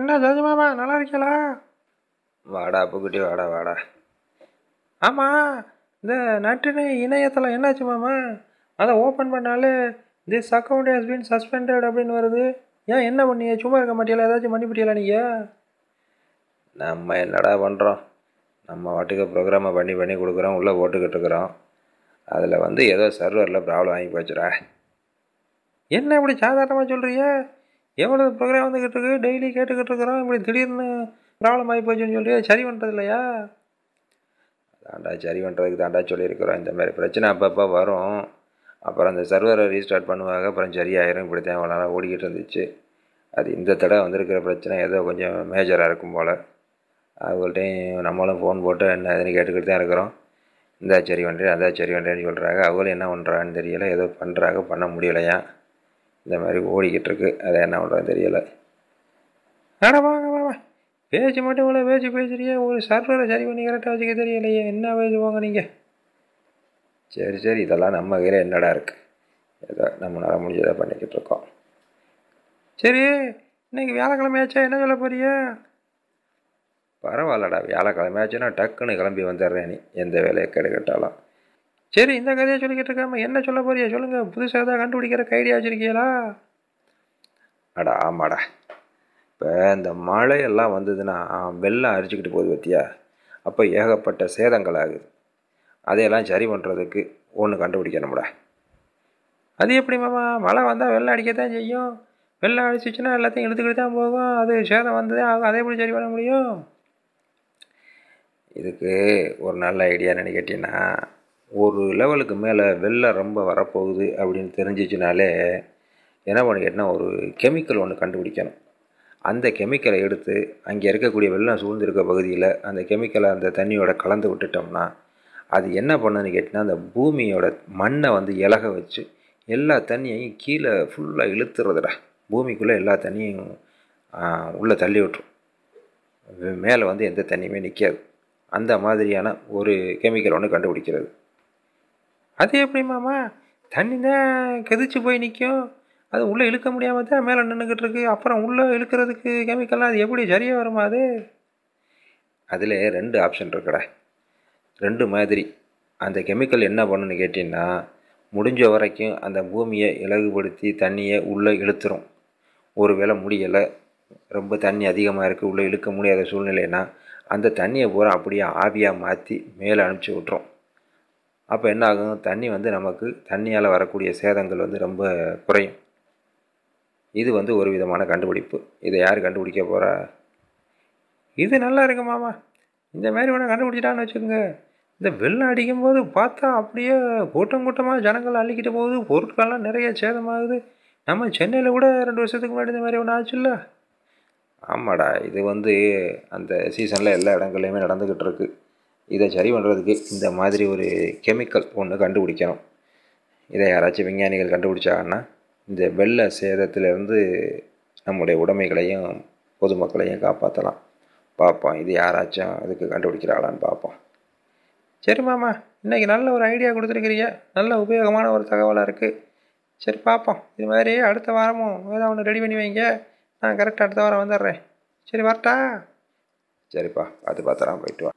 என்ன ஜோதி மாமா நல்லா இருக்கீங்களா வாடா புகுட்டி வாடா வாடா ஆமாம் இந்த நட்டினி இணையதளம் என்னாச்சு மாமா அதை ஓப்பன் பண்ணாலே this account has been suspended அப்படின்னு வருது ஏன் என்ன பண்ணிய சும்மா இருக்க மாட்டியல ஏதாச்சும் பண்ணிவிட்டியலா நீங்கள் நம்ம என்னடா பண்ணுறோம் நம்ம வாட்டுக்கு ப்ரோக்ராமை பண்ணி பண்ணி கொடுக்குறோம் உள்ளே போட்டுக்கிட்டு இருக்கிறோம் அதில் வந்து ஏதோ சர்வரில் ப்ராப்ளம் வாங்கி போச்சுடா என்ன இப்படி சாதாரணமாக சொல்கிறீங்க எவ்வளோ ப்ரோக்ராம் வந்துக்கிட்டு இருக்கு டெய்லி கேட்டுக்கிட்டு இருக்கிறோம் இப்படி திடீர்னு ப்ராப்ளம் ஆகி போச்சுன்னு சொல்லி சரி பண்ணுறது இல்லையா தாண்டா சரி பண்ணுறதுக்கு தாண்டா சொல்லியிருக்கிறோம் இந்த மாதிரி பிரச்சனை அப்பப்போ வரும் அப்புறம் அந்த சர்வரை ரீஸ்டார்ட் பண்ணுவாங்க அப்புறம் சரியாயிரும் இப்படி தான் அவ்வளோ நாளாக ஓடிக்கிட்டு இருந்துச்சு அது இந்த தடவை வந்திருக்கிற பிரச்சனை ஏதோ கொஞ்சம் மேஜராக இருக்கும் போல் அவங்கள்ட்டையும் நம்மளும் ஃபோன் போட்டு என்ன எதுன்னு கேட்டுக்கிட்டு தான் இருக்கிறோம் இந்தா சரி பண்ணுறேன் அந்த சரி பண்ணுறேன்னு சொல்கிறாங்க அவங்களும் என்ன பண்ணுறான்னு தெரியலை ஏதோ பண்ணுறாங்க பண்ண முடியலையான் இந்த மாதிரி ஓடிக்கிட்டு இருக்கு அதை என்ன பண்ணுறது தெரியலை ஆடா வாங்க வாங்க பேச்சு மட்டும் இவ்வளோ பேச்சு பேசுறியே ஒரு சர்வரை சரி பண்ணி கரெக்டாக வச்சுக்க தெரியலையே என்ன பேச்சு வாங்க நீங்கள் சரி சரி இதெல்லாம் நம்ம கையில் என்னடா இருக்குது ஏதோ நம்மளால் முடிஞ்சதை பண்ணிக்கிட்டு இருக்கோம் சரி இன்றைக்கி வியாழக்கிழமையாச்சா என்ன சொல்ல போறிய பரவாயில்லடா வியாழக்கிழமையாச்சுன்னா டக்குன்னு கிளம்பி வந்துடுறேன் நீ எந்த வேலையை கெடுக்கட்டாலும் சரி இந்த கதையை சொல்லிக்கிட்டு இருக்காம என்ன சொல்ல போறியா சொல்லுங்கள் புதுசாக தான் கண்டுபிடிக்கிற ஐடியா வச்சுருக்கீங்களா அடா ஆமாடா இப்போ இந்த மழையெல்லாம் வந்ததுன்னா வெள்ளம் அரிச்சுக்கிட்டு போகுது பத்தியா அப்போ ஏகப்பட்ட சேதங்கள் ஆகுது அதையெல்லாம் சரி பண்ணுறதுக்கு ஒன்று கண்டுபிடிக்கணும்டா அது எப்படி மாமா மழை வந்தால் வெள்ளம் அடிக்க தான் செய்யும் வெள்ளம் அடிச்சிச்சுன்னா எல்லாத்தையும் இழுத்துக்கிட்டு தான் போகும் அது சேதம் வந்ததே ஆகும் அதே எப்படி சரி பண்ண முடியும் இதுக்கு ஒரு நல்ல ஐடியா நினைக்கிட்டீங்கன்னா ஒரு லெவலுக்கு மேலே வெள்ளம் ரொம்ப வரப்போகுது அப்படின்னு தெரிஞ்சிச்சுனாலே என்ன பண்ணிக்கிட்டனா ஒரு கெமிக்கல் ஒன்று கண்டுபிடிக்கணும் அந்த கெமிக்கலை எடுத்து அங்கே இருக்கக்கூடிய வெள்ளம் சூழ்ந்திருக்க பகுதியில் அந்த கெமிக்கலை அந்த தண்ணியோட கலந்து விட்டுட்டோம்னா அது என்ன பண்ணுன்னு கேட்டினா அந்த பூமியோட மண்ணை வந்து இலக வச்சு எல்லா தண்ணியையும் கீழே ஃபுல்லாக இழுத்துறதுடா பூமிக்குள்ளே எல்லா தண்ணியும் உள்ளே தள்ளி விட்டுரும் மேலே வந்து எந்த தண்ணியுமே நிற்காது அந்த மாதிரியான ஒரு கெமிக்கல் ஒன்று கண்டுபிடிக்கிறது அது எப்படி மாமா தண்ணி தான் கெதிச்சு போய் நிற்கும் அது உள்ளே இழுக்க முடியாமல் தான் மேலே நின்றுக்கிட்டு இருக்கு அப்புறம் உள்ளே இழுக்கிறதுக்கு கெமிக்கல்லாம் அது எப்படி சரியாக வருமா அது அதில் ரெண்டு ஆப்ஷன் இருக்குடா ரெண்டு மாதிரி அந்த கெமிக்கல் என்ன பண்ணுன்னு கேட்டிங்கன்னா முடிஞ்ச வரைக்கும் அந்த பூமியை இலகுபடுத்தி தண்ணியை உள்ளே இழுத்துரும் ஒரு வேளை முடியலை ரொம்ப தண்ணி அதிகமாக இருக்குது உள்ளே இழுக்க முடியாத சூழ்நிலைன்னா அந்த தண்ணியை பூரா அப்படியே ஆவியாக மாற்றி மேலே அனுப்பிச்சி விட்ரும் அப்போ என்ன ஆகும் தண்ணி வந்து நமக்கு தண்ணியால் வரக்கூடிய சேதங்கள் வந்து ரொம்ப குறையும் இது வந்து ஒரு விதமான கண்டுபிடிப்பு இதை யார் கண்டுபிடிக்க போகிறா இது நல்லா இருக்கு மாமா இந்த மாதிரி ஒன்று கண்டுபிடிச்சிட்டான்னு வச்சுக்கோங்க இந்த வெள்ளம் அடிக்கும்போது பார்த்தா அப்படியே கூட்டம் கூட்டமாக ஜனங்கள் அள்ளிக்கிட்டு போகுது பொருட்கள்லாம் நிறைய சேதமாகுது நம்ம சென்னையில் கூட ரெண்டு வருஷத்துக்கு முன்னாடி இந்த மாதிரி ஒன்று ஆச்சுல்ல ஆமாடா இது வந்து அந்த சீசனில் எல்லா இடங்கள்லையுமே நடந்துக்கிட்டு இருக்குது இதை சரி பண்ணுறதுக்கு இந்த மாதிரி ஒரு கெமிக்கல் ஒன்று கண்டுபிடிக்கணும் இதை யாராச்சும் விஞ்ஞானிகள் கண்டுபிடிச்சாங்கன்னா இந்த வெள்ள சேதத்திலிருந்து நம்முடைய உடைமைகளையும் பொதுமக்களையும் காப்பாற்றலாம் பார்ப்போம் இது யாராச்சும் இதுக்கு கண்டுபிடிக்கிறாளான்னு பார்ப்போம் சரி மாமா இன்றைக்கி நல்ல ஒரு ஐடியா கொடுத்துருக்கிறீங்க நல்ல உபயோகமான ஒரு தகவலாக இருக்குது சரி பார்ப்போம் இது மாதிரி அடுத்த வாரமும் ஏதாவது ஒன்று ரெடி பண்ணி வைங்க நான் கரெக்டாக அடுத்த வாரம் வந்துடுறேன் சரி வரட்டா சரிப்பா அது பார்த்துலாம் போயிட்டு வா